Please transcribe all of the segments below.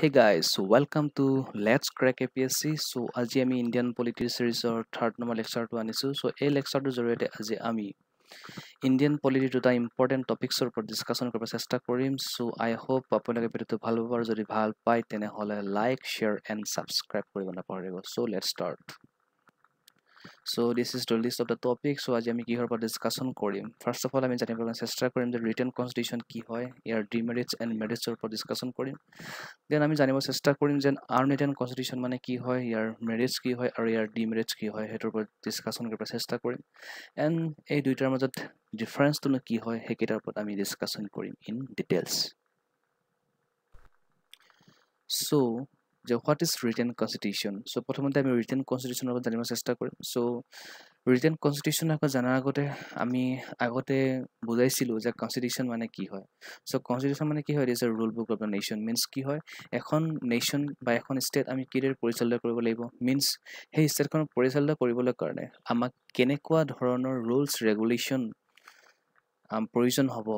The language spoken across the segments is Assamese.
হে guys welcome to let's crack A P S C so' আজি আমি ইণ্ডিয়ান পলিটিক্স ছিৰিজৰ থাৰ্ড নম্বৰ লেকচাৰটো আনিছোঁ চ' এই লেকচাৰটোৰ জৰিয়তে আজি আমি ইণ্ডিয়ান পলিটিক দুটা ইম্পৰ্টেণ্ট টপিকছৰ ওপৰত ডিছকাশ্যন কৰিব চেষ্টা কৰিম চ' আই হোপ আপোনালোকে ভিডিঅ'টো ভাল পাব আৰু যদি ভাল পায় তেনেহ'লে লাইক শ্বেয়াৰ এণ্ড ছাবস্ক্ৰাইব কৰিব নাপাহৰিব so' let's start so this is the list of the topic so' আজি আমি কিহৰ পৰা ডিছকাশ্যন কৰিম ফাৰ্ষ্ট অফ অল আমি জানিবলৈ চেষ্টা কৰিম যে ৰিটাৰ্ণ কনষ্টিটিউশ্যন কি হয় ইয়াৰ ডিমেৰিটছ এণ্ড মেৰিটছৰ ওপৰত ডিছকাশ্যন কৰিম দেন আমি জানিব চেষ্টা কৰিম যেন আৰ্ণ ৰিটাৰ্ণ কনষ্টিটিউশ্যন মানে কি হয় ইয়াৰ মেৰিটছ কি হয় আৰু ইয়াৰ ডিমেৰিটছ কি হয় সেইটোৰ ওপৰত ডিছকাশ্যন কৰিব চেষ্টা কৰিম এণ্ড এই দুইটাৰ মাজত ডিফাৰেঞ্চটোনো কি হয় সেইকেইটাৰ ওপৰত আমি ডিছকাশ্যন কৰিম ইন ডিটেইলছ চ' যে what is written constitution so' প্ৰথমতে আমি ৰিটেন কনষ্টিটিউচনৰ লগত জানিব চেষ্টা কৰিম চ' ৰিটেন কনষ্টিটিউচনৰ আকৌ জনাৰ আগতে আমি আগতে বুজাইছিলোঁ যে কনষ্টিটিউচন মানে কি হয় চ' কনষ্টিটিউচন মানে কি হয় it is a rule book of the nation means কি হয় এখন নেশ্যন বা এখন ষ্টেট আমি কিদৰে পৰিচালিত কৰিব লাগিব মিনছ সেই ষ্টেটখন পৰিচালিত কৰিবলৈ কাৰণে আমাক কেনেকুৱা ধৰণৰ ৰুলছ ৰেগুলেশ্যন প্ৰয়োজন হ'ব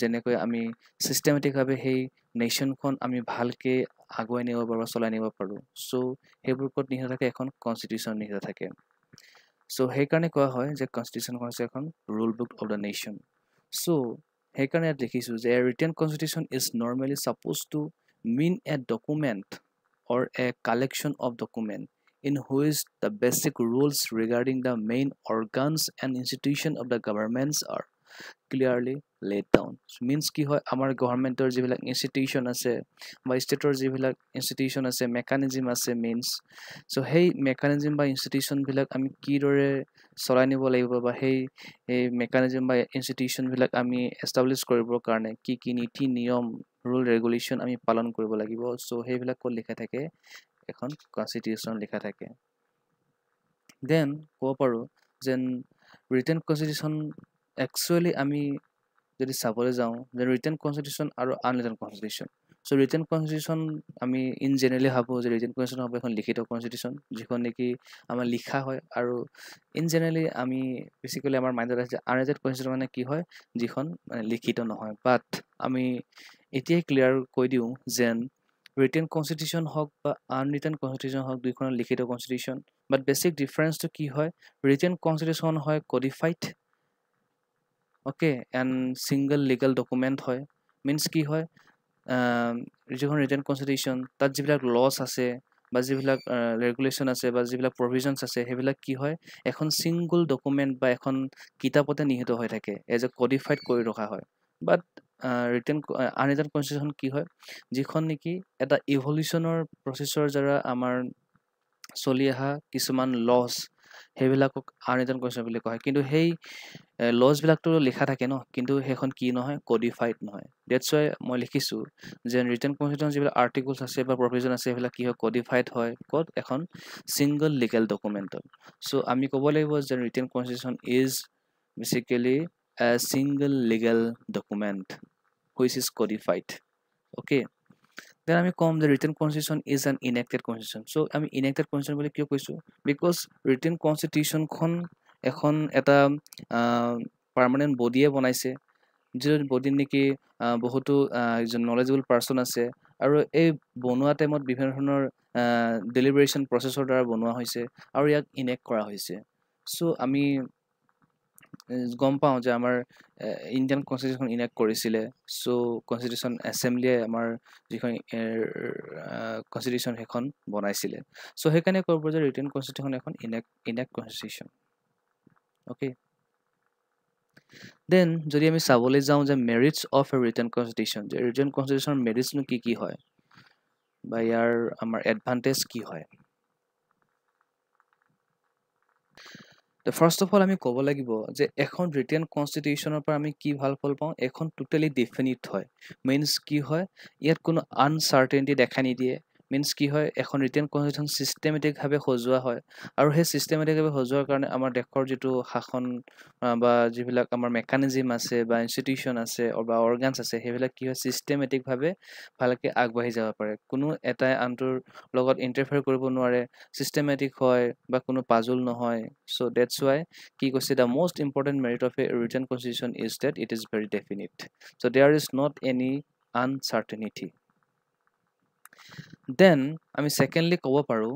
যেনেকৈ আমি ছিষ্টেমেটিকভাৱে সেই নেশ্যনখন আমি ভালকৈ আগুৱাই নিব পাৰোঁ বা চলাই নিব পাৰোঁ চ' সেইবোৰ ক'ত নিহিত থাকে এখন কনষ্টিটিউচন নিহিত থাকে চ' সেইকাৰণে কোৱা হয় যে কনষ্টিটিউচনখন হৈছে এখন rule book of the nation so' সেইকাৰণে ইয়াত দেখিছোঁ যে written constitution is normally supposed to mean a document or a collection of document in which the basic rules regarding the main organs and institution of the governments are clearly laid down means কি হয় আমাৰ গভৰ্ণমেণ্টৰ যিবিলাক ইনষ্টিটিউশ্যন আছে বা ষ্টেটৰ যিবিলাক ইনষ্টিটিউশ্যন আছে মেকানিজিম আছে মিনছ চ' সেই মেকানিজিম বা ইনষ্টিটিউশ্যনবিলাক আমি কিদৰে চলাই নিব লাগিব বা সেই এই মেকানিজিম বা ইনষ্টিটিউশ্যনবিলাক আমি এষ্টাব্লিছ কৰিবৰ কাৰণে কি কি নীতি নিয়ম ৰুল ৰেগুলেশ্যন আমি পালন কৰিব লাগিব চ' সেইবিলাক ক'ত লিখা থাকে এখন কনষ্টিটিউশ্যন লিখা থাকে দেন ক'ব পাৰোঁ যেন ৰিটেন কনষ্টিটিউশ্যন একচুৱেলি আমি যদি চাবলৈ যাওঁ যে ৰিটাৰ্ণ কনষ্টিটিউশ্যন আৰু unwritten constitution so' written constitution আমি ইন জেনেৰেলি ভাবোঁ যে ৰিটাৰ্ণ কনষ্টিটিউশ্যন হ'ব এখন লিখিত কনষ্টিটিউশ্যন যিখন নেকি আমাৰ লিখা হয় আৰু ইন জেনেৰেলি আমি বেছিকেলি আমাৰ মাইণ্ডত আছে যে আনৰিটাৰ্ণ কনষ্টিটিউশ্যন মানে কি হয় যিখন মানে লিখিত নহয় বাট আমি এতিয়াই ক্লিয়াৰ কৈ দিওঁ যেন ৰিটাৰ্ণ কনষ্টিটিউশ্যন হওক বা আনৰিটাৰ্ণ কনষ্টিটিউশ্যন হওক দুইখনৰ লিখিত কনষ্টিটিউশ্যন বাট বেছিক ডিফাৰেঞ্চটো কি হয় ৰিটাৰ্ণ কনষ্টিটিউশ্যন হয় codified okay and single legal document হয় মিনছ কি হয় যিখন ৰিটেন কনষ্টিটিউশ্যন তাত যিবিলাক লছ আছে বা যিবিলাক ৰেগুলেশ্যন আছে বা যিবিলাক প্ৰভিজনছ আছে সেইবিলাক কি হয় এখন ছিংগল ডকুমেণ্ট বা এখন কিতাপতে নিহিত হৈ থাকে এজ এ কডিফাইড কৰি ৰখা হয় বাট ৰিটেন আনৰিটাৰ্ণ কনষ্টিটিউশ্যন কি হয় যিখন নেকি এটা ইভলিউশ্যনৰ প্ৰচেছৰ দ্বাৰা আমাৰ চলি অহা কিছুমান লছ সেইবিলাকক আন ৰিটাৰ্ণ কোৱেশ্যন বুলি কয় কিন্তু সেই লজবিলাকতো লিখা থাকে ন কিন্তু সেইখন কি নহয় কডিফাইড নহয় ডেটছ ৱাই মই লিখিছোঁ যে ৰিটাৰ্ণ কনষ্টিটিউচন যিবিলাক আৰ্টিকলছ আছে বা প্ৰভিজন আছে সেইবিলাক কি হয় কডিফাইড হয় ক'ত এখন ছিংগল লিগেল ডকুমেণ্টত চ' আমি ক'ব লাগিব যে written constitution is basically a single legal document which is codified okay then আমি ক'ম যে written constitution is an enacted constitution so' আমি ইনেক্টেড কনষ্টিটিউশ্যন বুলি কিয় কৈছোঁ বিকজ ৰিটেন কনষ্টিটিউশ্যনখন এখন এটা পাৰ্মানেণ্ট বডিয়ে বনাইছে যিটো বডিত নেকি বহুতো নলেজেবল পাৰ্চন আছে আৰু এই বনোৱা টাইমত বিভিন্ন ধৰণৰ ডেলিবাৰেশ্যন প্ৰচেছৰ দ্বাৰা বনোৱা হৈছে আৰু ইয়াক ইনেক্ট কৰা হৈছে চ' আমি গম পাওঁ যে আমাৰ ইণ্ডিয়ান কনষ্টিটিউশ্যন ইনেক্ট কৰিছিলে চ' কনষ্টিটিউশ্যন এছেম্বলিয়ে আমাৰ যিখন কনষ্টিটিউশ্যন সেইখন বনাইছিলে চ' সেইকাৰণে ক'ব যে ৰিটেন কনষ্টিটিউশ্যন এখন enact enact constitution okay then যদি আমি চাবলৈ যাওঁ যে merits of a written constitution যে ৰিটেন কনষ্টিটিউশ্যনৰ মেৰিটছনো কি কি হয় বা ইয়াৰ আমাৰ এডভান্টেজ কি হয় ফাৰ্ষ্ট অফ অল আমি ক'ব লাগিব যে এখন ব্ৰিটেইন কনষ্টিটিউশ্যনৰ পৰা আমি কি ভাল ফল পাওঁ এখন টোটেলি ডেফিনিট হয় মিনছ কি হয় ইয়াত কোনো আনচাৰ্টেনিটি দেখা নিদিয়ে মিনছ কি হয় এখন ৰিটেন কনষ্টিটিউশ্যন ছিষ্টেমেটিকভাৱে সজোৱা হয় আৰু সেই ছিষ্টেমেটিকভাৱে সজোৱাৰ কাৰণে আমাৰ দেশৰ যিটো শাসন বা যিবিলাক আমাৰ মেকানিজিম আছে বা ইনষ্টিটিউশ্যন আছে বা অৰ্গেনছ আছে সেইবিলাক কি হয় ছিষ্টেমেটিকভাৱে ভালকৈ আগবাঢ়ি যাব পাৰে কোনো এটাই আনটোৰ লগত ইণ্টাৰফেয়াৰ কৰিব নোৱাৰে ছিষ্টেমেটিক হয় বা কোনো পাজুল নহয় ছ' ডেটছ ৱাই কি কৈছে the most important merit of a written constitution is that it is very definite so' there is not any uncertainty then আমি ছেকেণ্ডলি ক'ব পাৰোঁ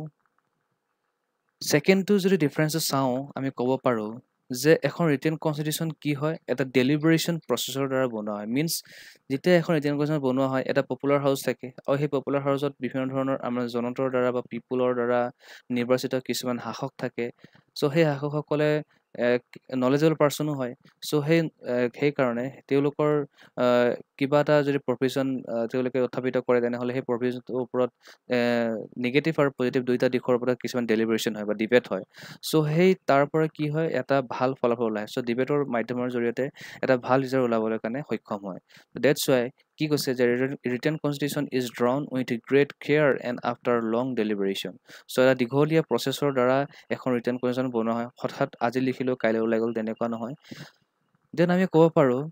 ছেকেণ্ডটো যদি ডিফাৰেঞ্চ চাওঁ আমি ক'ব পাৰোঁ যে এখন ৰিটেন কনষ্টিটিউশ্যন কি হয় এটা ডেলিবাৰেশ্যন প্ৰচেছৰ দ্বাৰা বনোৱা হয় মিনছ যেতিয়া এখন ৰিটেন কনষ্টিটিউশ্যন বনোৱা হয় এটা পপুলাৰ হাউচ থাকে আৰু সেই পপুলাৰ হাউচত বিভিন্ন ধৰণৰ আমাৰ জনতাৰ দ্বাৰা বা পিপুলৰ দ্বাৰা নিৰ্বাচিত কিছুমান শাসক থাকে চ' সেই শাসকসকলে নলেজেবল পাৰ্চনো হয় চ' সেই সেইকাৰণে তেওঁলোকৰ কিবা এটা যদি প্ৰভিজন তেওঁলোকে উত্থাপিত কৰে তেনেহ'লে সেই প্ৰভিজনটোৰ ওপৰত নিগেটিভ আৰু পজিটিভ দুয়োটা দিশৰ ওপৰত কিছুমান ডেলিভাৰেশ্যন হয় বা ডিবেট হয় চ' সেই তাৰ পৰা কি হয় এটা ভাল ফলাফল ওলায় চ' ডিবেটৰ মাধ্যমৰ জৰিয়তে এটা ভাল ৰিজাল্ট ওলাবলৈ কাৰণে সক্ষম হয় ডেটছ ৱাই কি কৈছে যে written constitution is drawn with great care and after long deliberation so' এটা দীঘলীয়া প্ৰচেছৰ দ্বাৰা এখন ৰিটাৰ্ণ কনষ্টিটিউশ্যন বনোৱা হয় হঠাৎ আজি লিখিলোঁ কাইলৈ ওলাই গ'ল তেনেকুৱা নহয় দেন আমি ক'ব পাৰোঁ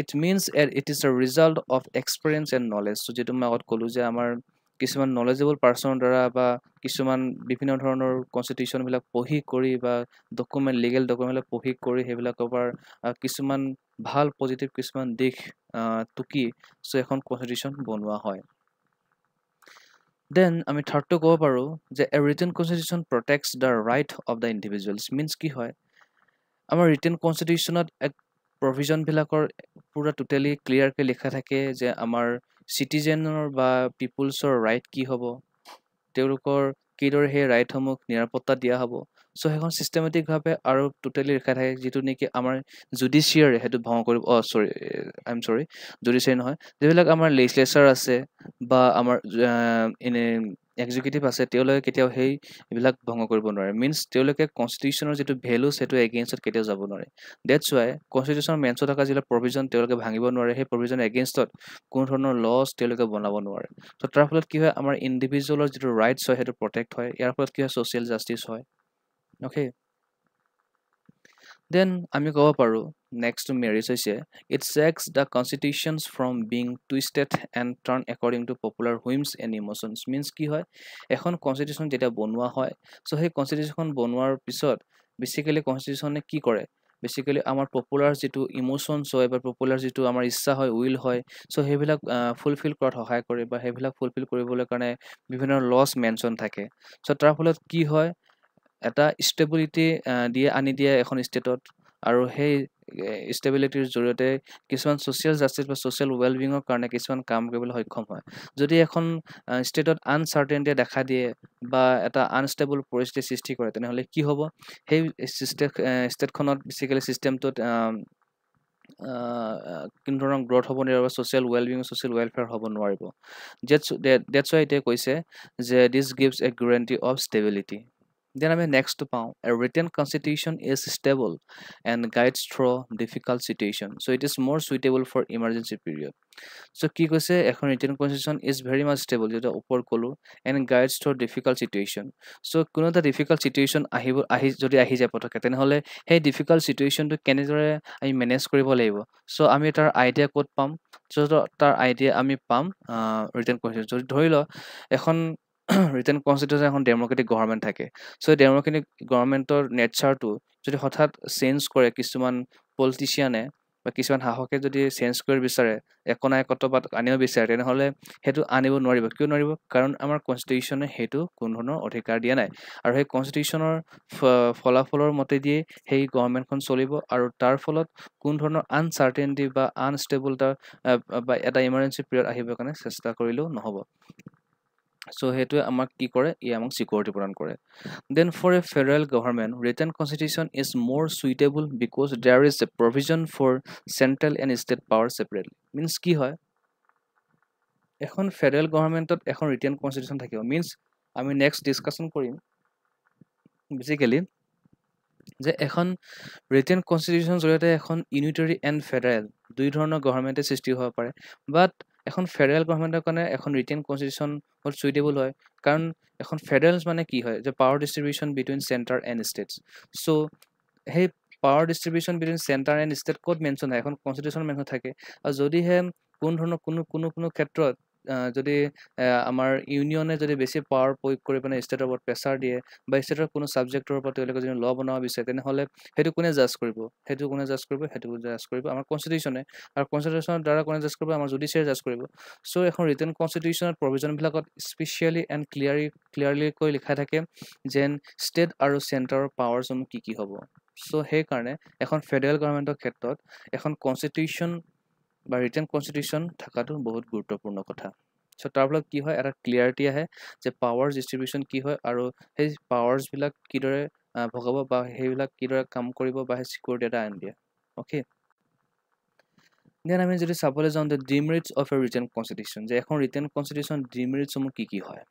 it means it is the result of experience and knowledge so' যিটো মই আগত ক'লোঁ যে আমাৰ কিছুমান নলেজেবল পাৰ্চনৰ দ্বাৰা বা কিছুমান বিভিন্ন ধৰণৰ কনষ্টিটিউশ্যনবিলাক পঢ়ি কৰি বা ডকুমেণ্ট লিগেল ডকুমেণ্টবিলাক পঢ়ি কৰি সেইবিলাকৰ পৰা কিছুমান ভাল পজিটিভ কিছুমান দিশ টুকি চ' এখন কনষ্টিটিউশ্যন বনোৱা হয় দেন আমি থাৰ্ডটো ক'ব পাৰোঁ যে a written constitution protects the right of the individuals means কি হয় আমাৰ ৰিটেন কনষ্টিটিউশ্যনত এক প্ৰভিজনবিলাকৰ পুৰা টোটেলি ক্লিয়াৰকৈ লিখা থাকে যে আমাৰ চিটিজেনৰ বা পিপলছৰ ৰাইট কি হ'ব তেওঁলোকৰ কিদৰে সেই ৰাইটসমূহ নিৰাপত্তা দিয়া হ'ব চ' সেইখন ছিষ্টেমেটিকভাৱে আৰু টোটেলি লিখা থাকে যিটো নেকি আমাৰ জুডিচিয়াৰী সেইটো ভংগ কৰিব অ চৰি আই এম চৰি জুডিচিয়াৰী নহয় যিবিলাক আমাৰ লেজিচলেচাৰ আছে বা আমাৰ এনে এক্সিকিউটিভ আছে তেওঁলোকে কেতিয়াও সেই এইবিলাক ভংগ কৰিব নোৱাৰে মিনছ তেওঁলোকে কনষ্টিটিউশ্যনৰ যিটো ভেলু সেইটো এগেইনষ্টত কেতিয়াও যাব নোৱাৰে ডেটছ ৱাই কনষ্টিটিউশ্যনৰ মেনছত থকা যিবিলাক প্ৰভিজন তেওঁলোকে ভাঙিব নোৱাৰে সেই প্ৰভিজন এগেইনষ্টত কোনো ধৰণৰ লজ তেওঁলোকে বনাব নোৱাৰে তো তাৰ ফলত কি হয় আমাৰ ইণ্ডিভিজুৱেলৰ যিটো ৰাইটছ হয় সেইটো প্ৰটেক্ট হয় ইয়াৰ ফলত কি হয় ছ'চিয়েল জাষ্টিছ হয় অ'কে দেন আমি ক'ব পাৰোঁ নেক্সট মেৰিজ হৈছে it checks the constitutions from being twisted and turned according to popular whims and emotions means কি হয় এখন কনষ্টিটিউচন যেতিয়া বনোৱা হয় চ' সেই কনষ্টিটিউচন বনোৱাৰ পিছত বেছিকেলি কনষ্টিটিউচনে কি কৰে বেছিকেলি আমাৰ পপুলাৰ যিটো ইম'শ্যনছ হয় বা পপুলাৰ যিটো আমাৰ ইচ্ছা হয় উইল হয় চ' সেইবিলাক ফুলফিল কৰাত সহায় কৰে বা সেইবিলাক ফুলফিল কৰিবলৈ কাৰণে বিভিন্ন লছ মেনশ্যন থাকে চ' তাৰ ফলত কি হয় এটা ষ্টেবিলিটি দিয়ে আনি দিয়ে এখন ষ্টেটত আৰু সেই ষ্টেবিলিটিৰ জৰিয়তে কিছুমান ছ'চিয়েল জাষ্টিছ বা ছ'চিয়েল ৱেলবিঙৰ কাৰণে কিছুমান কাম কৰিবলৈ সক্ষম হয় যদি এখন ষ্টেটত আনচাৰ্টেনিটিয়ে দেখা দিয়ে বা এটা আনষ্টেবল পৰিস্থিতি সৃষ্টি কৰে তেনেহ'লে কি হ'ব সেই ষ্টেটখনত বেচিকেলি ছিষ্টেমটোত কোনো ধৰণৰ গ্ৰ'থ হ'ব নোৱাৰিব ছ'চিয়েল ৱেলবিং ছ'চিয়েল ৱেলফেয়াৰ হ'ব নোৱাৰিব ডেটছ ডেটছ ৱাই এতিয়া কৈছে যে this gives a guarantee of stability Then I'm a next to pound a written constitution is stable and guides through difficult situation. So it is more suitable for emergency period. So key say a written constitution is very much stable to the upper color and guides through difficult situation. So kuna the difficult situation ahi ahi jodi ahi hole hey difficult situation to canadore I manage scribble able. So I'm it our idea code pump. So the idea ami pump uh, written constitution. So, written constitution এখন ডেম'ক্ৰেটিক গভৰ্ণমেণ্ট থাকে চ' ডেম'ক্ৰেটিক গভৰ্ণমেণ্টৰ নেচাৰটো যদি হঠাৎ চেঞ্জ কৰে কিছুমান পলিটিচিয়ানে বা কিছুমান সাহসে যদি চেঞ্জ কৰিব বিচাৰে একো নাই একতবাদ আনিব বিচাৰে তেনেহ'লে সেইটো আনিব নোৱাৰিব কিয় নোৱাৰিব কাৰণ আমাৰ কনষ্টিটিউচনে সেইটো কোনো ধৰণৰ অধিকাৰ দিয়া নাই আৰু সেই কনষ্টিটিউচনৰ ফলাফলৰ মতে দিয়ে সেই গভৰ্ণমেণ্টখন চলিব আৰু তাৰ ফলত কোনো ধৰণৰ আনচাৰ্টেনটি বা এটা বা এটা ইমাৰ্জেঞ্চি পিৰিয়ড আহিবৰ কাৰণে চেষ্টা কৰিলেও নহ'ব সো সেইটোৱে আমাক কি কৰে ই আমাক চিকিউৰিটি প্ৰদান কৰে then for a federal government written constitution is more suitable because there is a provision for central and state power separately means কি হয় এখন ফেডাৰেল গভৰ্ণমেণ্টত এখন ৰিটাৰ্ণ কনষ্টিটিউশ্যন থাকিব মিনছ আমি নেক্সট ডিছকাশ্যন কৰিম বেচিকেলি যে এখন ৰিটাৰ্ণ কনষ্টিটিউশ্যনৰ জৰিয়তে এখন ইউনিটৰী এণ্ড ফেডাৰেল দুই ধৰণৰ গভৰ্ণমেণ্টে সৃষ্টি হ'ব পাৰে বাট এখন ফেডাৰেল গভৰ্ণমেণ্টৰ কাৰণে এখন ৰিটেন কনষ্টিটিউচন বহুত চুইটেবল হয় কাৰণ এখন ফেডাৰেলছ মানে কি হয় যে power distribution between centre and states so' সেই power distribution between centre and state ক'ত মেনশ্যন হয় এখন কনষ্টিটিউচন মেনশ্যন থাকে আৰু যদিহে কোনো ধৰণৰ কোনো কোনো কোনো ক্ষেত্ৰত যদি আমাৰ ইউনিয়নে যদি বেছি পাৱাৰ প্ৰয়োগ কৰি পেলাই ষ্টেটৰ ওপৰত প্ৰেছাৰ দিয়ে বা ষ্টেটৰ কোনো ছাবজেক্টৰ ওপৰত তেওঁলোকে যদি ল বনাব বিচাৰে তেনেহ'লে সেইটো কোনে জাজ কৰিব সেইটো কোনে জাজ কৰিব সেইটো জাজ কৰিব আমাৰ কনষ্টিটিউশ্যনে আৰু কনষ্টিটিউশ্যনৰ দ্বাৰা কোনে জাজ কৰিব আমাৰ জুডিচিয়াৰ জাজ কৰিব চ' এখন ৰিটাৰ্ণ কনষ্টিটিউশ্যনত প্ৰভিজনবিলাকত স্পেচিয়েলি এণ্ড ক্লিয়াৰি ক্লিয়াৰলি কৈ লিখা থাকে যেন ষ্টেট আৰু চেণ্টাৰৰ পাৱাৰ্চসমূহ কি কি হ'ব চ' সেইকাৰণে এখন ফেডাৰেল গভৰ্ণমেণ্টৰ ক্ষেত্ৰত এখন কনষ্টিটিউশ্যন বা ৰিটাৰ্ণ কনষ্টিটিউশ্যন থকাটো বহুত গুৰুত্বপূৰ্ণ কথা চ' তাৰ ফলত কি হয় এটা ক্লিয়াৰিটি আহে যে পাৱাৰ ডিষ্ট্ৰিবিউশ্যন কি হয় আৰু সেই পাৱাৰছবিলাক কিদৰে ভগাব বা সেইবিলাক কিদৰে কাম কৰিব বা সেই চিকিউৰিটি এটা আইন দিয়ে অ'কে দেন আমি যদি চাবলৈ যাওঁ যে demerits of a written constitution যে এখন ৰিটাৰ্ণ কনষ্টিটিউশ্যন ডিমেৰিটছসমূহ কি কি হয়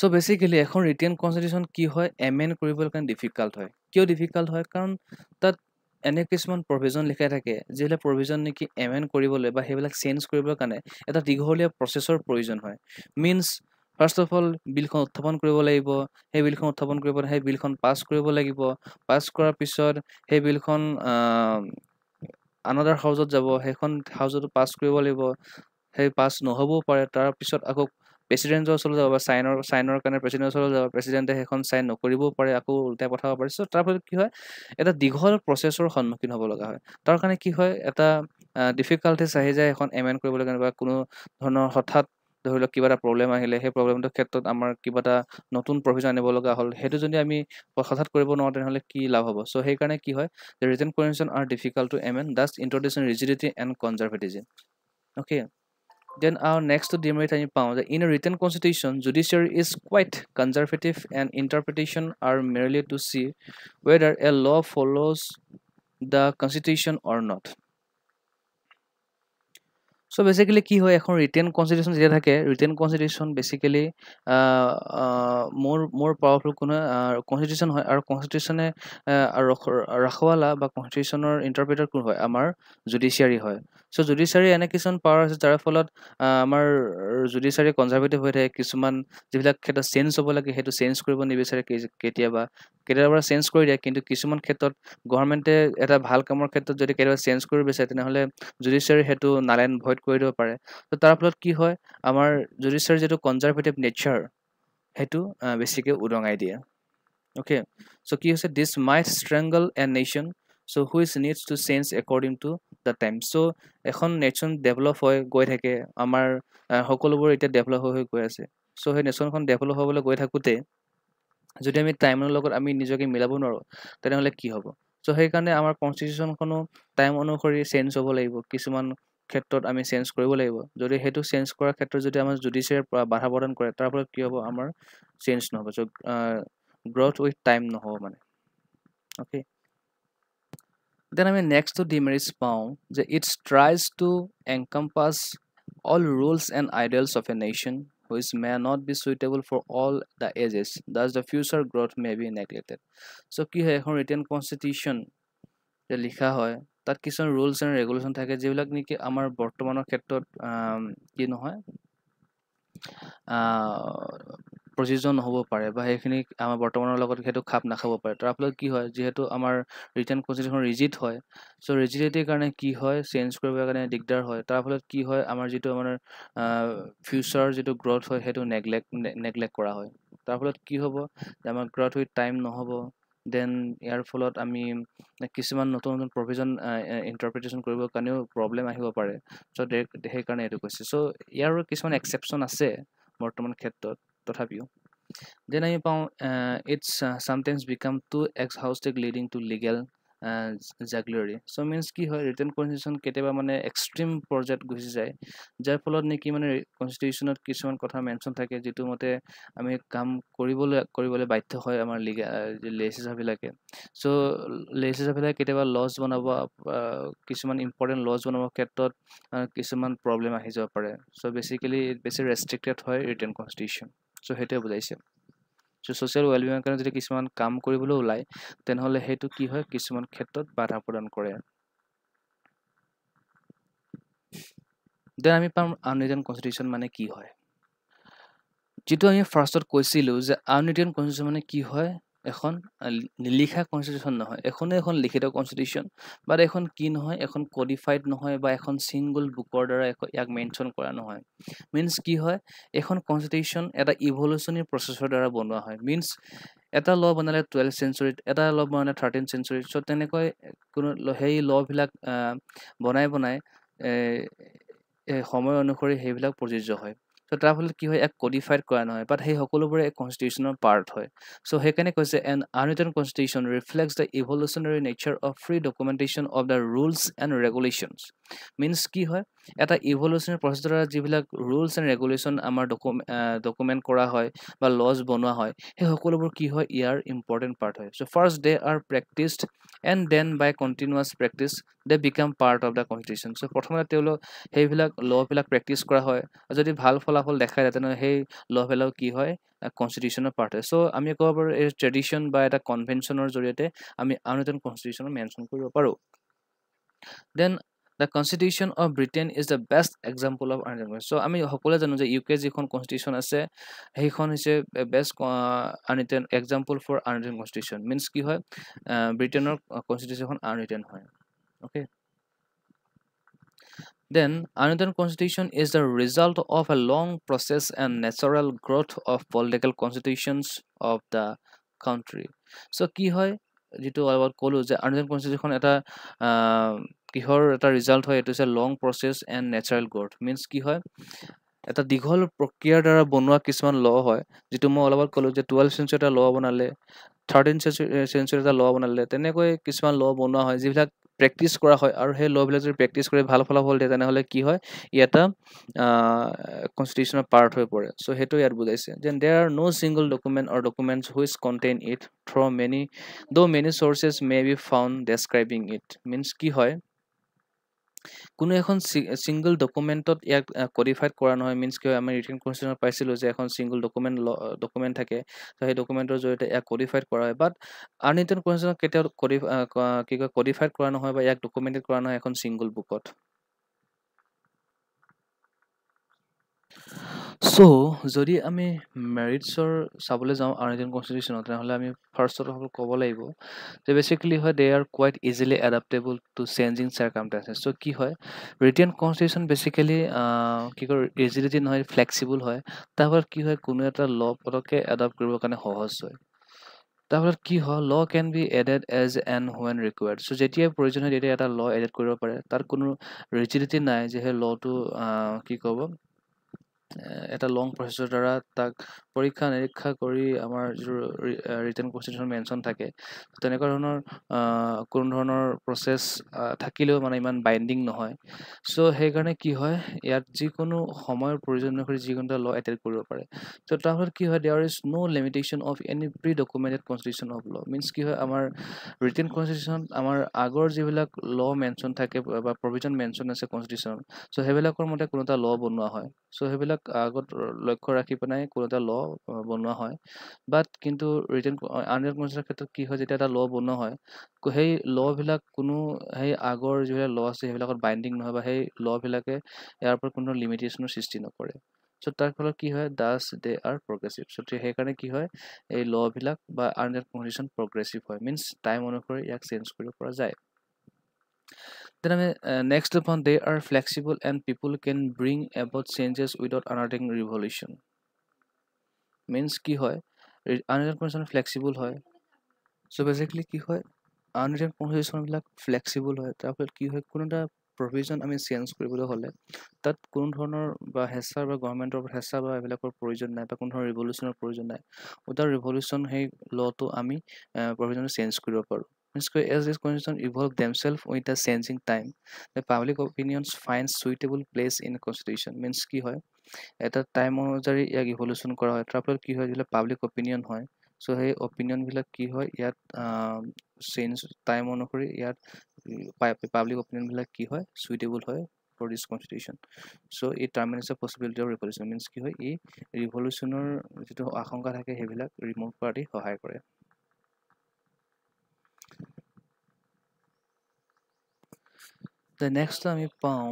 চ' বেচিকেলি এখন ৰিটাৰ্ণ কনষ্টিটিউশ্যন কি হয় এমেণ্ড কৰিবলৈ কাৰণে ডিফিকাল্ট হয় কিয় ডিফিকাল্ট হয় কাৰণ তাত এনে কিছুমান প্ৰভিজন লিখাই থাকে যিবিলাক প্ৰভিজন নেকি এমেণ্ড কৰিবলৈ বা সেইবিলাক চেঞ্জ কৰিবৰ কাৰণে এটা দীঘলীয়া প্ৰচেছৰ প্ৰয়োজন হয় মিনছ ফাৰ্ষ্ট অফ অল বিলখন উত্থাপন কৰিব লাগিব সেই বিলখন উত্থাপন কৰিব সেই বিলখন পাছ কৰিব লাগিব পাছ কৰাৰ পিছত সেই বিলখন আনাদাৰ হাউজত যাব সেইখন হাউজতো পাছ কৰিব লাগিব সেই পাছ নহ'বও পাৰে তাৰপিছত আকৌ প্ৰেচিডেণ্টৰ ওচৰলৈ যাব বা চাইনৰ চাইনৰ কাৰণে প্ৰেচিডেণ্টৰ ওচৰলৈ যাব প্ৰেচিডেণ্টে সেইখন চাইন নকৰিবও পাৰে আকৌ উল্টাই পঠাব পাৰে চ' তাৰ ফলত কি হয় এটা দীঘল প্ৰচেছৰ সন্মুখীন হ'ব লগা হয় তাৰ কাৰণে কি হয় এটা ডিফিকাল্টিছ আহি যায় এখন এমেণ্ড কৰিবলৈ কাৰণে বা কোনো ধৰণৰ হঠাৎ ধৰি লওক কিবা এটা প্ৰব্লেম আহিলে সেই প্ৰব্লেমটোৰ ক্ষেত্ৰত আমাৰ কিবা এটা নতুন প্ৰভিজন আনিব লগা হ'ল সেইটো যদি আমি হঠাৎ কৰিব নোৱাৰোঁ তেনেহ'লে কি লাভ হ'ব চ' সেইকাৰণে কি হয় the rigid convention are difficult to amend thus introduction rigidity and conservatism okay then our next demerit I found that in a written constitution, judiciary is quite conservative and interpretation are merely to see whether a law follows the constitution or not. So basically, ki hoy ekhon written constitution jeta thake. Written constitution basically uh, uh, more more powerful kuna uh, constitution hoy. Our constitution hai uh, rakhwala ba constitution or interpreter kuna hoy. Amar judiciary hoy. So judiciary এনে কিছুমান পাৱাৰ আছে যাৰ ফলত আমাৰ জুডিশিয়াৰী কনজাৰ্ভেটিভ হৈ থাকে কিছুমান যিবিলাক ক্ষেত্ৰত চেঞ্জ হ'ব লাগে সেইটো চেঞ্জ কৰিব নিবিচাৰে কেতিয়াবা কেতিয়াবা চেঞ্জ কৰি দিয়ে কিন্তু কিছুমান ক্ষেত্ৰত গভৰ্ণমেণ্টে এটা ভাল কামৰ ক্ষেত্ৰত যদি কেতিয়াবা চেঞ্জ কৰিব বিচাৰে তেনেহ'লে জুডিচিয়াৰী সেইটো নালেন ভইড কৰি দিব পাৰে তো তাৰ ফলত কি হয় আমাৰ জুডিচিয়াৰী যিটো কনজাৰ্ভেটিভ নেচাৰ সেইটো বেছিকৈ উদঙাই দিয়ে অ'কে চ' কি হৈছে this might strangle a nation so which needs to change according to the time so এখন নেশ্যন ডেভেলপ হৈ গৈ থাকে আমাৰ সকলোবোৰ এতিয়া ডেভেলপ হৈ হৈ গৈ আছে চ' সেই নেশ্যনখন ডেভেলপ হ'বলৈ গৈ থাকোঁতে যদি আমি টাইমৰ লগত আমি নিজকে মিলাব নোৱাৰোঁ তেনেহ'লে কি হ'ব চ' সেইকাৰণে আমাৰ কনষ্টিটিউশ্যনখনো টাইম অনুসৰি চেঞ্জ হ'ব লাগিব কিছুমান ক্ষেত্ৰত আমি চেঞ্জ কৰিব লাগিব যদি সেইটো চেঞ্জ কৰাৰ ক্ষেত্ৰত যদি আমাৰ জুডিচিয়াৰ বাধা প্ৰদান কৰে তাৰ ফলত কি হ'ব আমাৰ চেঞ্জ নহ'ব চ' গ্ৰ'থ উইথ টাইম নহ'ব মানে অ'কে then আমি next to demerits পাওঁ যে it tries to encompass all rules and ideals of a nation which may not be suitable for all the ages thus the future growth may be neglected so কি হয় এখন written constitution যে লিখা হয় তাত কিছুমান rules and regulation থাকে যিবিলাক নেকি আমাৰ বৰ্তমানৰ ক্ষেত্ৰত কি নহয় প্ৰযোজ্য নহ'ব পাৰে বা সেইখিনি আমাৰ বৰ্তমানৰ লগত সেইটো খাপ নাখাব পাৰে তাৰ ফলত কি হয় যিহেতু আমাৰ ৰিটাৰ্ণ কনষ্টিটিউশ্যন ৰিজিট হয় চ' ৰিজিডিটিৰ কাৰণে কি হয় চেঞ্জ কৰিবৰ কাৰণে দিগদাৰ হয় তাৰ ফলত কি হয় আমাৰ যিটো আমাৰ ফিউচাৰৰ যিটো গ্ৰ'থ হয় সেইটো নেগলেক্ট নেগলেক্ট কৰা হয় তাৰ ফলত কি হ'ব যে আমাৰ গ্ৰ'থ উইথ টাইম নহ'ব দেন ইয়াৰ ফলত আমি কিছুমান নতুন নতুন প্ৰভিজন ইণ্টাৰপ্ৰিটেশ্যন কৰিবৰ কাৰণেও প্ৰব্লেম আহিব পাৰে চ' সেইকাৰণে এইটো কৈছে চ' ইয়াৰো কিছুমান এক্সেপশ্যন আছে বৰ্তমান ক্ষেত্ৰত তথাপিও দেন আমি পাওঁ it's sometimes become too exhaustive leading to legal jugglery so' means কি হয় ৰিটাৰ্ণ কনষ্টিটিউচন কেতিয়াবা মানে এক্সট্ৰিম পৰ্যায়ত গুচি যায় যাৰ ফলত নেকি মানে কনষ্টিটিউশ্যনত কিছুমান কথা মেনশ্যন থাকে যিটো মতে আমি কাম কৰিবলৈ কৰিবলৈ বাধ্য হয় আমাৰ লিগে লেজিছাৰবিলাকে চ' লেজিছাৰবিলাকে কেতিয়াবা লজ বনাব কিছুমান ইম্পৰ্টেণ্ট লজ বনাবৰ ক্ষেত্ৰত কিছুমান প্ৰব্লেম আহি যাব পাৰে চ' বেচিকেলি বেছি ৰেষ্ট্ৰিক্টেড হয় ৰিটাৰ্ণ কনষ্টিটিউচন চ' সেইটোৱে বুজাইছে চ' ছ'চিয়েল ৱেলবিঙৰ কাৰণে যদি কিছুমান কাম কৰিবলৈ ওলায় তেনেহ'লে সেইটো কি হয় কিছুমান ক্ষেত্ৰত বাধা প্ৰদান কৰে দেন আমি পাম আনৰিটেন কনষ্টিটিউশ্যন মানে কি হয় যিটো আমি ফাৰ্ষ্টত কৈছিলোঁ যে আনৰিটেন কনষ্টিটিউশ্যন মানে কি হয় এখন নিলিখা কনষ্টিটিউচন নহয় এখনো এখন লিখিত কনষ্টিটিউচন বাট এখন কি নহয় এখন কোৱালিফাইড নহয় বা এখন ছিংগল বুকৰ দ্বাৰা ইয়াক মেনশ্যন কৰা নহয় মিনছ কি হয় এখন কনষ্টিটিউচন এটা ইভলিউশ্যনী প্ৰচেছৰ দ্বাৰা বনোৱা হয় মিনছ এটা ল বনালে টুৱেলভ চেঞ্চুৰীত এটা ল বনালে থাৰ্টিন চেঞ্চুৰীত চ' তেনেকৈ কোনো সেই লবিলাক বনাই বনাই সময় অনুসৰি সেইবিলাক প্ৰযোজ্য হয় তো তাৰ ফলত কি হয় ইয়াক কডিফাইড কৰা নহয় বাট সেই সকলোবোৰে এক কনষ্টিটিউচনৰ পাৰ্ট হয় চ' সেইকাৰণে কৈছে an unwritten constitution reflects the evolutionary nature of free documentation of the rules and regulations means কি হয় এটা ইভলিউশ্যনেৰি প্ৰচেছৰ যিবিলাক ৰুলছ এণ্ড ৰেগুলেশ্যন আমাৰ ডকুমেণ্ট কৰা হয় বা লজ বনোৱা হয় সেই সকলোবোৰ কি হয় ইয়াৰ ইম্পৰ্টেণ্ট পাৰ্ট হয় so' first they are practice and then by continuous practice they become part of the constitution so' প্ৰথমতে তেওঁলোক সেইবিলাক লবিলাক প্ৰেক্টিচ কৰা হয় যদি ভাল ফলাফল দেখাই দিয়ে তেনেহ'লে সেই লবিলাক কি হয় কনষ্টিটিউশ্যনৰ পাৰ্ট হয় চ' আমি ক'ব পাৰোঁ এই ট্ৰেডিশ্যন বা এটা কনভেনশ্যনৰ জৰিয়তে আমি আন এজন কনষ্টিটিউশ্যনক মেনশ্যন কৰিব পাৰোঁ then the constitution of Britain is the best example of undemocracy so' আমি সকলোৱে জানো যে ইউ কে যিখন কনষ্টিটিউশ্যন আছে সেইখন হৈছে best unwritten example for unwritten constitution means কি হয় ব্ৰিটেইনৰ কনষ্টিটিউশ্যনখন আনৰিটেন হয় okay then unwritten constitution is the result of a long process and natural growth of political constitutions of the country so' কি হয় যিটো অলপ ক'লোঁ যে আনৰিটেন কনষ্টিটিউশ্যন এটা কিহৰ এটা ৰিজাল্ট হয় এইটো হৈছে long process and natural growth means কি হয় এটা দীঘল প্ৰক্ৰিয়াৰ দ্বাৰা বনোৱা কিছুমান ল হয় যিটো মই অলপত ক'লোঁ যে টুৱেল্ভ চেঞ্চুৰী এটা ল বনালে থাৰ্টিন চেঞ্চুৰী চেঞ্চুৰী এটা ল বনালে তেনেকৈ কিছুমান ল বনোৱা হয় যিবিলাক প্ৰেক্টিচ কৰা হয় আৰু সেই ল'বিলাক যদি প্ৰেক্টিছ কৰি ভাল ফলাফল দিয়ে তেনেহ'লে কি হয় ই এটা কনষ্টিটিউচনৰ পাৰ্ট হৈ পৰে চ' সেইটো ইয়াত বুজাইছে যেন there are no' single document আৰু documents which contain it through' many though' many sources may be found describing it means কি হয় কোনো এখন ছিংগল ডকুমেণ্টত ইয়াক কোৱালিফাইড কৰা নহয় মিনছ কিয় আমি ৰিটাৰ্ণ কোৱেশ্যনত পাইছিলোঁ যে এখন ছিংগল ডকুমেণ্ট ডকুমেণ্ট থাকে ত' সেই ডকুমেণ্টৰ জৰিয়তে ইয়াক কোৱালিফাইড কৰা হয় বাট আনৰিটাৰ্ণ কোৱেশ্যনত কেতিয়াও কি কয় কোৱালিফাইড কৰা নহয় বা ইয়াক ডকুমেণ্টেড কৰা নহয় এখন ছিংগল বুকত চ' যদি আমি মেৰিটছৰ চাবলৈ যাওঁ আৰ্ণ ইণ্ডিয়ান কনষ্টিটিউশ্যনত তেনেহ'লে আমি ফাৰ্ষ্টত অকল ক'ব লাগিব যে বেচিকেলি হয় they are quite easily adaptable to changing circumstances so' কি হয় ৰিটেন কনষ্টিটিউশ্যন বেচিকেলি কি কয় ৰিজিলিটি নহয় ফ্লেক্সিবল হয় তাৰ ফলত কি হয় কোনো এটা ল' পটককৈ এডাপ্ট কৰিবৰ কাৰণে সহজ হয় তাৰ ফলত কি হয় law' can be added as and when required so' যেতিয়াই প্ৰয়োজন হয় তেতিয়া এটা ল' এডেড কৰিব পাৰে তাত কোনো ৰিজিলিটি নাই যে সেই ল'টো কি ক'ব এটা লং প্ৰচেছৰ দ্বাৰা তাক পৰীক্ষা নিৰীক্ষা কৰি আমাৰ যিটো ৰিটাৰ্ণ কোৱেশ্যন মেনশ্যন থাকে তেনেকুৱা ধৰণৰ কোনো ধৰণৰ প্ৰচেছ থাকিলেও মানে ইমান বাইণ্ডিং নহয় চ' সেইকাৰণে কি হয় ইয়াত যিকোনো সময়ৰ প্ৰয়োজন অনুসৰি যিকোনো এটা ল এটেণ্ড কৰিব পাৰে চ' তাৰপিছত কি হয় there is no' limitation of any pre documented constitution of law means কি হয় আমাৰ ৰিটাৰ্ণ কনষ্টিটিউশ্যন আমাৰ আগৰ যিবিলাক ল মেনশ্যন থাকে বা প্ৰভিজন মেনশ্যন আছে কনষ্টিটিউশ্যন চ' সেইবিলাকৰ মতে কোনো এটা ল বনোৱা হয় চ' সেইবিলাক এটা আগত লক্ষ্য ৰাখি পেলাই কোনো এটা ল বনোৱা হয় বাট কিন্তু ৰিটেন আনৰিটেন কনচেপ্টৰ ক্ষেত্ৰত কি হয় যেতিয়া এটা ল বনোৱা হয় সেই লবিলাক কোনো সেই আগৰ যিবিলাক ল আছে সেইবিলাকত বাইণ্ডিং নহয় বা সেই লবিলাকে ইয়াৰ ওপৰত কোনো লিমিটেশ্যনৰ সৃষ্টি নকৰে চ' তাৰ ফলত কি হয় thus they are progressive so' সেইকাৰণে কি হয় এই লবিলাক বা আনৰিটেন কনচেপ্ট প্ৰগ্ৰেছিভ হয় মিনছ টাইম অনুসৰি ইয়াক চেঞ্জ কৰিব পৰা যায় দেন আমি নেক্সট পাওঁ they are flexible and people can bring about changes without আনাৰ্টিং ৰিভলিউশ্যন মিনছ কি হয় আনৰিটিং পজিশ্যন ফ্লেক্সিবল হয় চ' বেচিকেলি কি হয় আনৰিটিং পজিশ্যনবিলাক ফ্লেক্সিবল হয় তাৰ ফলত কি হয় কোনো এটা প্ৰভিজন আমি চেঞ্জ কৰিবলৈ হ'লে তাত কোনো ধৰণৰ বা হেঁচাৰ বা গভৰ্ণমেণ্টৰ হেঁচা বা এইবিলাকৰ প্ৰয়োজন নাই বা কোনো ধৰণৰ ৰিভলিউশ্যনৰ প্ৰয়োজন নাই উইদাউট ৰিভলিউশ্যন সেই লটো আমি প্ৰভিজন চেঞ্জ কৰিব পাৰোঁ Unesco as this constitution evolve themselves with the changing time. The public opinions find suitable place in the constitution. Means ki hoy. এটা টাইম অনুযায়ী ইয়াক ইভলিউশ্যন কৰা হয় তাৰ ফলত কি হয় যিবিলাক পাব্লিক অপিনিয়ন হয় চ' সেই অপিনিয়নবিলাক কি হয় ইয়াত চেঞ্জ টাইম অনুসৰি ইয়াত পাব্লিক অপিনিয়নবিলাক কি হয় চুইটেবল হয় ফৰ দিছ কনষ্টিটিউশ্যন চ' ই terminates of possibility of revolution means কি হয় ই ৰিভলিউশ্যনৰ যিটো আশংকা থাকে সেইবিলাক ৰিমুভ কৰাত সহায় কৰে The next আমি পাওঁ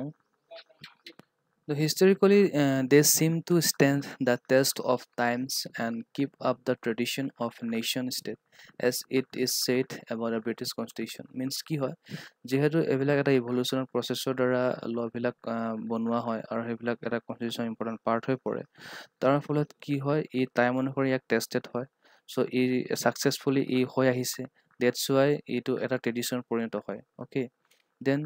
the historically uh, they seem to stand the test of times and keep up the tradition of nation state as it is said about the British constitution means কি হয় যিহেতু এইবিলাক এটা ইভলিউশ্যনৰ প্ৰচেছৰ দ্বাৰা লবিলাক বনোৱা হয় আৰু সেইবিলাক এটা কনষ্টিটিউশ্যন ইম্পৰ্টেণ্ট পাৰ্ট হৈ পৰে তাৰ ফলত কি হয় এই টাইম অনুসৰি ইয়াক টেষ্টেড হয় চ' ই ছাকচেছফুলি ই হৈ আহিছে ডেটছ ৱাই এইটো এটা ট্ৰেডিশ্যন পৰিণত হয় okay then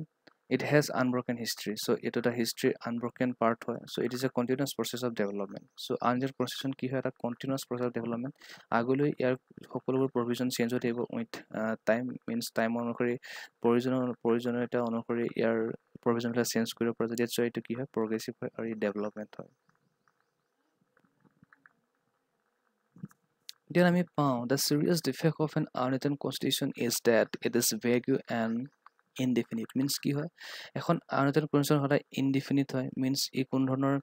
it has unbroken history so' এইটো এটা হিষ্ট্ৰী আনব্ৰকেন পাৰ্ট হয় so' it is a continuous process of development so' আনজেড প্ৰচেছন কি হয় এটা কণ্টিনিউছ প্ৰচেছ অফ ডেভেলপমেণ্ট আগলৈ ইয়াৰ সকলোবোৰ প্ৰভিজন চেঞ্জ হৈ থাকিব উইথ টাইম মিনছ টাইম অনুসৰি প্ৰয়োজন প্ৰয়োজনীয়তা অনুসৰি ইয়াৰ প্ৰভিজনবিলাক চেঞ্জ কৰিব পৰা যায় ডেট চ' এইটো কি হয় প্ৰগ্ৰেছিভ হয় আৰু ই ডেভেলপমেণ্ট হয় Then I found the serious defect of an Arnitan constitution is that it is vague and indefinite. Means ki hoy? Ekhon Arnitan constitution hota indefinite hoy. Means ye kono dhoroner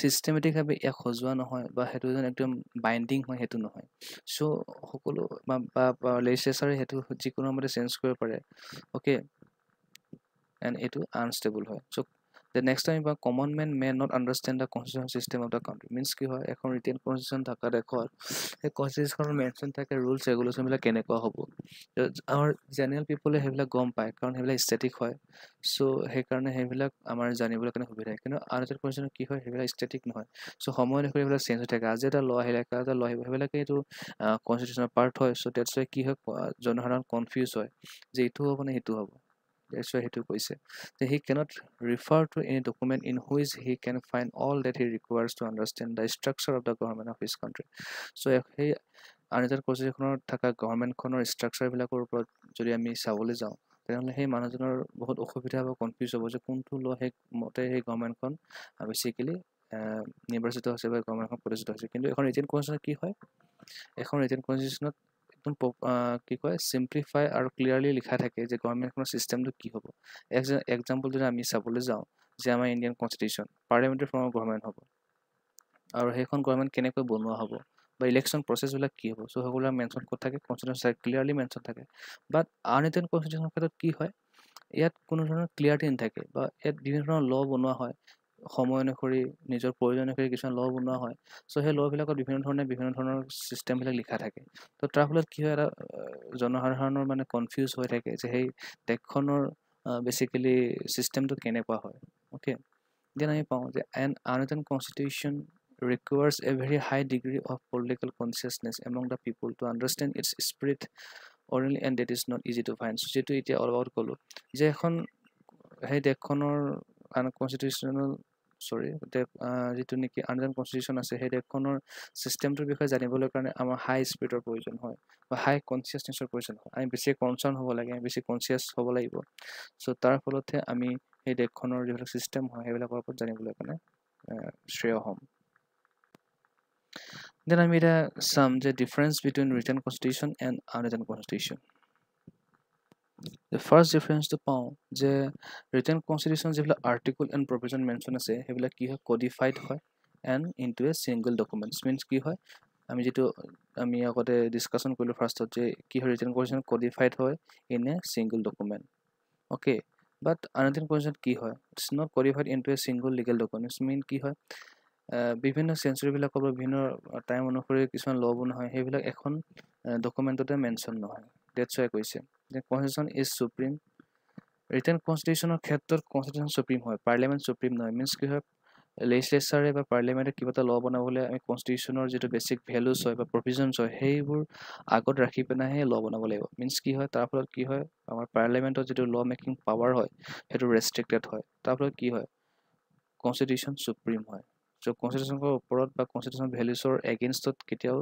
systematic bhabe ek hojwa na hoy ba hetu jan ekdom binding hoy hetu na hoy. So hokolo ba ba legislature hetu jikono amare sense kore pare. Okay. And it is unstable. So, যে নেক্সট টাইম বা common man may not understand the constitution system of the country means কি হয় এখন ৰিটেন কনষ্টিটিউশ্যন থকা দেশত সেই কনষ্টিটিউশ্যনৰ মেনশ্যন থাকে ৰুলছ ৰেগুলেশ্যনবিলাক কেনেকুৱা হ'ব আমাৰ জেনেৰেল পিপুলে সেইবিলাক গম পায় কাৰণ সেইবিলাক ষ্টেটিক হয় চ' সেইকাৰণে সেইবিলাক আমাৰ জানিবলৈ কাৰণে সুবিধা হয় কিন্তু আণ্ডাৰষ্টেণ্ড কনষ্টিটিউশ্যন কি হয় সেইবিলাক ষ্টেটিক নহয় চ' সময় অনুসৰি সেইবিলাক চেঞ্জ হৈ থাকে আজি এটা ল আহিলে কাৰণ এটা ল আহিব সেইবিলাকে এইটো কনষ্টিটিউশ্যনৰ পাৰ্ট হয় চ' তেতিয়া কি হয় জনসাধাৰণ কনফিউজ হয় যে ইটো হ'ব নে সেইটো হ'ব দেটছ ৱাই সেইটো কৈছে যে he cannot refer to any document in which he can find all that he requires to understand the structure of the government of his country so' সেই আনিজন কনষ্টিটিউশ্যনত থকা গভৰ্ণমেণ্টখনৰ ষ্ট্ৰাকচাৰবিলাকৰ ওপৰত যদি আমি চাবলৈ যাওঁ তেনেহ'লে সেই মানুহজনৰ বহুত অসুবিধা হ'ব কনফিউজ হ'ব যে কোনটো ল সেই মতে সেই গভৰ্ণমেণ্টখন বেচিকেলি নিৰ্বাচিত হৈছে বা গভৰ্ণমেণ্টখন প্ৰতিষ্ঠিত হৈছে কিন্তু এখন ৰিটেন কনষ্টিটিউশ্যনত কি হয় এখন ৰিটেন কনষ্টিটিউশ্যনত একদম কি কয় চিম্প্লিফাই আৰু ক্লিয়াৰলি লিখা থাকে যে গভৰ্ণমেণ্টখনৰ ছিষ্টেমটো কি হ'ব এক্সাম্পল যদি আমি চাবলৈ যাওঁ যে আমাৰ ইণ্ডিয়ান কনষ্টিটিউশ্যন পাৰ্লিয়ামেণ্টৰ ফৰ্মৰ গভৰ্ণমেণ্ট হ'ব আৰু সেইখন গভৰ্ণমেণ্ট কেনেকৈ বনোৱা হ'ব বা ইলেকশ্যন প্ৰচেছবিলাক কি হ'ব চ' সেইবিলাক মেনশ্যন ক'ত থাকে কনষ্টিটিউশ্যন ক্লিয়াৰলি মেনশ্যন থাকে বাট আন এটেন কনষ্টিটিউশ্যনৰ ক্ষেত্ৰত কি হয় ইয়াত কোনো ধৰণৰ ক্লিয়াৰিটি নাথাকে বা ইয়াত বিভিন্ন ধৰণৰ ল' বনোৱা হয় সময় অনুসৰি নিজৰ প্ৰয়োজন অনুসৰি কিছুমান ল বনোৱা হয় চ' সেই লবিলাকত বিভিন্ন ধৰণে বিভিন্ন ধৰণৰ ছিষ্টেমবিলাক লিখা থাকে তো তাৰ ফলত কি হয় এটা জনসাধাৰণৰ মানে কনফিউজ হৈ থাকে যে সেই দেশখনৰ বেচিকেলি ছিষ্টেমটো কেনেকুৱা হয় অ'কে দেন আমি পাওঁ যে এন আন এজন constitution requires a very high degree of political consciousness among the people to understand its spirit orally and that is not easy to find যিটো এতিয়া অলপ আউট ক'লোঁ যে এখন সেই দেশখনৰ আন সৰি দেশ যিটো নেকি আনজান কনষ্টিটিউশ্যন আছে সেই দেশখনৰ চিষ্টেমটোৰ বিষয়ে জানিবলৈ কাৰণে আমাৰ হাই স্পীডৰ প্ৰয়োজন হয় বা হাই কনচিয়াছনেছৰ প্ৰয়োজন হয় আমি বেছি কনচাৰ্ণ হ'ব লাগে বেছি কনচিয়াছ হ'ব লাগিব চ' তাৰ ফলতহে আমি সেই দেশখনৰ যিবিলাক চিষ্টেম হয় সেইবিলাকৰ ওপৰত জানিবলৈ কাৰণে শ্ৰেয় হ'ম দেন আমি এতিয়া চাম যে difference between written constitution and unwritten constitution first ডিফাৰেঞ্চটো পাওঁ যে ৰিটেন কনষ্টিটিউশ্যন যিবিলাক আৰ্টিকল এণ্ড প্ৰভিজন মেনশ্যন আছে সেইবিলাক কি হয় কডিফাইড হয় and into a single documents means কি হয় আমি যিটো আমি আগতে ডিছকাশ্যন কৰিলোঁ ফাৰ্ষ্টত যে কি হয় ৰিটেন কনষ্টিটিউশ্যন কডিফাইড হয় in a single document okay but unwritten constitution কি হয় it's not codified into a single legal documents mean কি হয় বিভিন্ন চেঞ্চুৰিবিলাকৰ বা বিভিন্ন টাইম অনুসৰি কিছুমান ল'ব নহয় সেইবিলাক এখন ডকুমেণ্টতে মেনশ্যন নহয় ডেটছ হোৱাই কৈছে যে কনষ্টিটিউশ্যন ইজ চুপ্ৰিম ৰিটাৰ্ণ কনষ্টিটিউশ্যনৰ ক্ষেত্ৰত কনষ্টিটিউশ্যন চুপ্ৰিম হয় পাৰ্লিয়ামেণ্ট চুপ্ৰিম নহয় মিনছ কি হয় লেজিছলেচাৰে বা পাৰ্লিয়ামেণ্টে কিবা এটা ল বনাবলৈ আমি কনষ্টিটিউশ্যনৰ যিটো বেচিক ভেলুজ হয় বা প্ৰভিজনছ হয় সেইবোৰ আগত ৰাখি পিনেহে ল বনাব লাগিব মিনছ কি হয় তাৰ ফলত কি হয় আমাৰ পাৰ্লিয়ামেণ্টৰ যিটো ল মেকিং পাৱাৰ হয় সেইটো ৰেষ্ট্ৰিক্টেড হয় তাৰ ফলত কি হয় কনষ্টিটিউশ্যন চুপ্ৰিম হয় চ' কনষ্টিটিউশ্যনৰ ওপৰত বা কনষ্টিটিউশ্যন ভেলুজৰ এগেইনষ্টত কেতিয়াও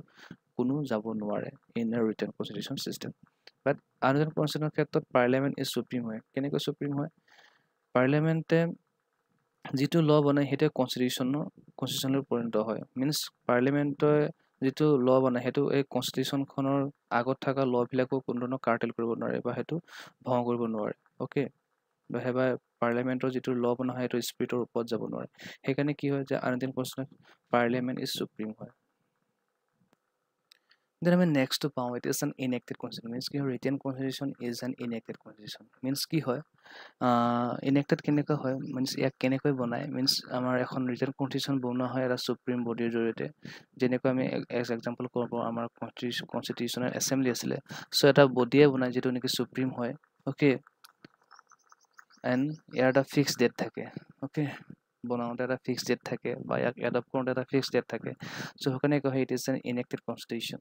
কোনো যাব নোৱাৰে in a written constitution system but আন এজন ক্ষেত্ৰত পাৰ্লিয়ামেণ্ট ইজ চুপ্ৰিম হয় কেনেকৈ চুপ্ৰিম হয় পাৰ্লিয়ামেণ্টে যিটো ল' বনায় সেইটোৱে কনষ্টিটিউশ্যনৰ কনষ্টিটিউশ্যনলৈ পৰিণত হয় মিনচ পাৰ্লিয়ামেণ্টে যিটো ল' বনায় সেইটো এই কনষ্টিটিউশ্যনখনৰ আগত থকা ল'বিলাকো কোনো ধৰণৰ কাৰ্টেল কৰিব নোৱাৰে বা সেইটো ভংগ কৰিব নোৱাৰে অ'কে বা সেইবা পাৰ্লিয়ামেণ্টৰ যিটো ল' বনোৱা হয় সেইটো স্পিৰিটৰ ওপৰত যাব নোৱাৰে সেইকাৰণে কি হয় যে আন এদিন পাৰ্লিয়ামেণ্ট ইজ চুপ্ৰিম হয় দেন আমি নেক্সটটো পাওঁ it is an enacted constitution means কি হয় written constitution is an enacted constitution means কি হয় ইনএক্টেড কেনেকুৱা হয় মিনছ ইয়াক কেনেকৈ বনায় মিনছ আমাৰ এখন ৰিটেন কনষ্টিটিউশ্যন বনোৱা হয় এটা চুপ্ৰিম বডিৰ জৰিয়তে যেনেকৈ আমি এজ এক্সাম্পল ক'ব পাৰোঁ আমাৰ কনষ্টিটিউশ্যন কনষ্টিটিউশ্যনৰ এছেম্বলি আছিলে চ' এটা বডিয়ে বনায় যিটো নেকি চুপ্ৰিম হয় অ'কে এণ্ড ইয়াৰ এটা ফিক্স ডেট থাকে অ'কে বনাওঁতে এটা ফিক্স ডেট থাকে বা ইয়াক এডপ্ট কৰোঁতে এটা ফিক্স ডেট থাকে চ' সেইকাৰণে কয় it is an enacted constitution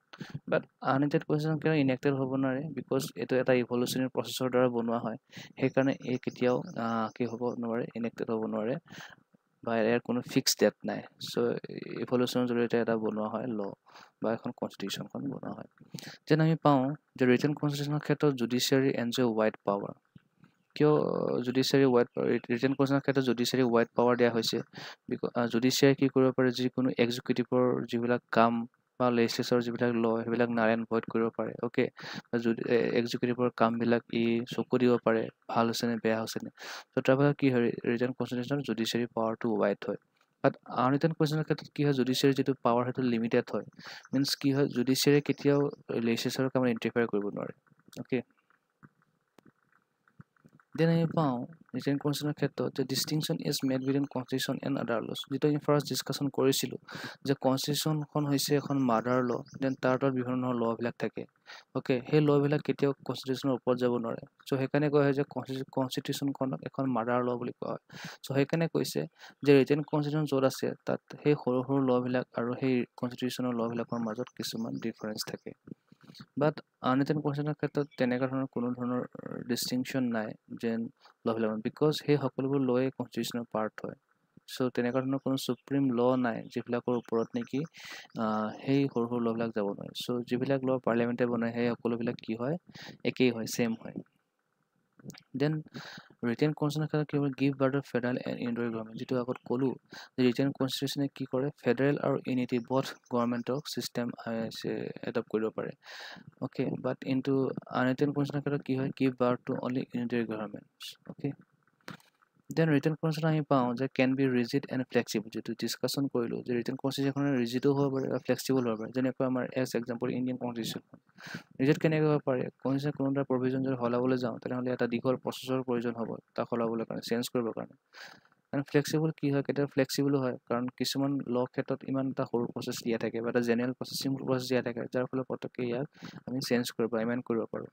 but unenacted constitution কিয় ইনেক্টেড হ'ব নোৱাৰে বিকজ এইটো এটা ইভলিউশ্যনেল প্ৰচেছৰ দ্বাৰা বনোৱা হয় সেইকাৰণে এই কেতিয়াও কি হ'ব নোৱাৰে ইনেক্টেড হ'ব নোৱাৰে বা ইয়াৰ কোনো ফিক্স ডেট নাই চ' ইভলিউশ্যনৰ জৰিয়তে এটা বনোৱা হয় ল বা এখন কনষ্টিটিউশ্যনখন বনোৱা হয় যেন আমি পাওঁ যে ৰিটাৰ্ণ কনষ্টিটিউশ্যনৰ ক্ষেত্ৰত জুডিচিয়াৰী এনজয় ৱাইড পাৱাৰ কিয় জুডিচিয়াৰী ৱাইড ৰিটেন কোৱেশ্যনৰ ক্ষেত্ৰত জুডিচিয়াৰী ৱাইড পাৱাৰ দিয়া হৈছে বিকজ জুডিচিয়াৰী কি কৰিব পাৰে যিকোনো এক্সিকিউটিভৰ যিবিলাক কাম বা লেজিছলেচৰ যিবিলাক ল সেইবিলাক নাৰায়ণ ভইড কৰিব পাৰে অ'কে এক্সিকিউটিভৰ কামবিলাক ই চকু দিব পাৰে ভাল হৈছেনে বেয়া হৈছেনে চ' তাৰ পাছত কি হয় ৰিটাৰ্ণ কনষ্টিটিউশ্যনত জুডিচিয়াৰী পাৱাৰটো ৱাইড হয় বাট আনৰিটাৰ্ণ কুৱেশ্যনৰ ক্ষেত্ৰত কি হয় জুডিচিয়াৰী যিটো পাৱাৰ সেইটো লিমিটেড হয় মিনছ কি হয় জুডিচিয়াৰী কেতিয়াও লেজিছলেচৰ কামত ইণ্টাৰফেয়াৰ কৰিব নোৱাৰে অ'কে দেন আমি পাওঁ ৰিটেন কনষ্টিটিউশ্যনৰ ক্ষেত্ৰত যে distinction is made between constitution and other laws যিটো আমি ফাৰ্ষ্ট ডিছকাশ্যন কৰিছিলোঁ যে কনষ্টিটিউশ্যনখন হৈছে এখন মাডাৰ ল দেন তাৰ তলত বিভিন্ন ধৰণৰ লবিলাক থাকে অ'কে সেই লবিলাক কেতিয়াও কনষ্টিটিউশ্যনৰ ওপৰত যাব নোৱাৰে চ' সেইকাৰণে কোৱা হয় যে কনষ্টিটিউশ্যনখনক এখন মাডাৰ ল বুলি কোৱা হয় চ' সেইকাৰণে কৈছে যে ৰিটেন কনষ্টিটিউশ্যন য'ত আছে তাত সেই সৰু সৰু লবিলাক আৰু সেই কনষ্টিটিউশ্যনৰ লবিলাকৰ মাজত কিছুমান ডিফাৰেঞ্চ থাকে বাট আন এটেন কোৱেশ্যনৰ ক্ষেত্ৰত তেনেকুৱা ধৰণৰ কোনো ধৰণৰ ডিষ্টিংশ্যন নাই যেন লভ ইলেভেন বিকজ সেই সকলোবোৰ লৈয়ে কনষ্টিটিউশ্যনৰ পাৰ্ট হয় চ' তেনেকুৱা ধৰণৰ কোনো চুপ্ৰিম ল নাই যিবিলাকৰ ওপৰত নেকি সেই সৰু সৰু লবিলাক যাব নোৱাৰে চ' যিবিলাক ল পাৰ্লিয়ামেণ্টে বনায় সেই সকলোবিলাক কি হয় একেই হয় ছেম হয় দেন ৰিটেন কনষ্টিটিউশ্যনে কি কৰে give birth of federal and unitary government যিটো আগত ক'লোঁ যে ৰিটেন কনষ্টিটিউশ্যনে কি কৰে ফেডাৰেল আৰু ইউনিটি বথ গভৰ্ণমেণ্টক ছিষ্টেম এডপ্ট কৰিব পাৰে অ'কে বাট ইনটো আনৰিটেন কনষ্টিটিউশ্যনৰ ক্ষেত্ৰত কি হয় give birth to only unitary government okay then written question আমি পাওঁ যে can be rigid and flexible যিটো ডিছকাশ্যন কৰিলোঁ যে ৰিটাৰ্ণ কনষ্টিউচন এখন ৰিজিডো হ'ব পাৰে বা ফ্লেক্সিবল হ'ব পাৰে যেনেকৈ আমাৰ as example Indian constitution rigid কেনেকৈ হ'ব পাৰে কনষ্টিউশ্যন কোনো এটা প্ৰভিজন যদি সলাবলৈ যাওঁ তেনেহ'লে এটা দীঘল প্ৰচেছৰ প্ৰয়োজন হ'ব তাক সলাবলৈ কাৰণে চেঞ্জ কৰিবৰ কাৰণে কাৰণ ফ্লেক্সিবল কি হয় কেতিয়াবা ফ্লেক্সিবলো হয় কাৰণ কিছুমান ল ক্ষেত্ৰত ইমান এটা সৰু প্ৰচেছ দিয়া থাকে বা এটা জেনেৰেল প্ৰচেছ চিম্পল প্ৰচেছ দিয়া থাকে যাৰ ফলত পটককৈ ইয়াক আমি চেঞ্জ কৰিব পাৰোঁ ইমান কৰিব পাৰোঁ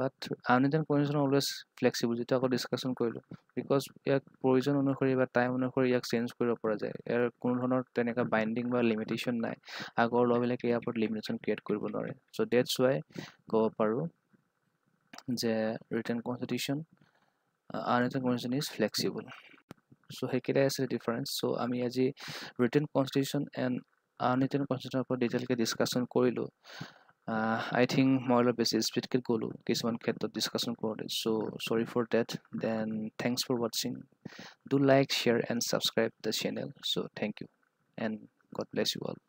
but unwritten and constitution always flexible যিটো আকৌ ডিছকাশ্যন কৰিলোঁ বিকজ ইয়াক প্ৰয়োজন অনুসৰি বা টাইম অনুসৰি ইয়াক চেঞ্জ কৰিব পৰা যায় ইয়াৰ কোনো ধৰণৰ তেনেকুৱা বাইণ্ডিং বা লিমিটেশ্যন নাই আগৰ ল'বিলাকে ইয়াৰ ওপৰত লিমিটেশ্যন ক্ৰিয়েট কৰিব নোৱাৰে চ' ডেটছ ৱাই ক'ব পাৰোঁ যে written constitution unwritten and constitution is flexible so' সেইকেইটাই আছে ডিফাৰেঞ্চ চ' আমি আজি written constitution and unwritten and কনষ্টিটিউশ্যনৰ ওপৰত ডিটেইলকৈ ডিছকাশ্যন কৰিলোঁ Uh, I think more or modular basis critical goal কিছুমান ক্ষেত্ৰত discussion কৰোঁ so sorry for that then thanks for watching do like share and subscribe the channel so thank you and god bless you all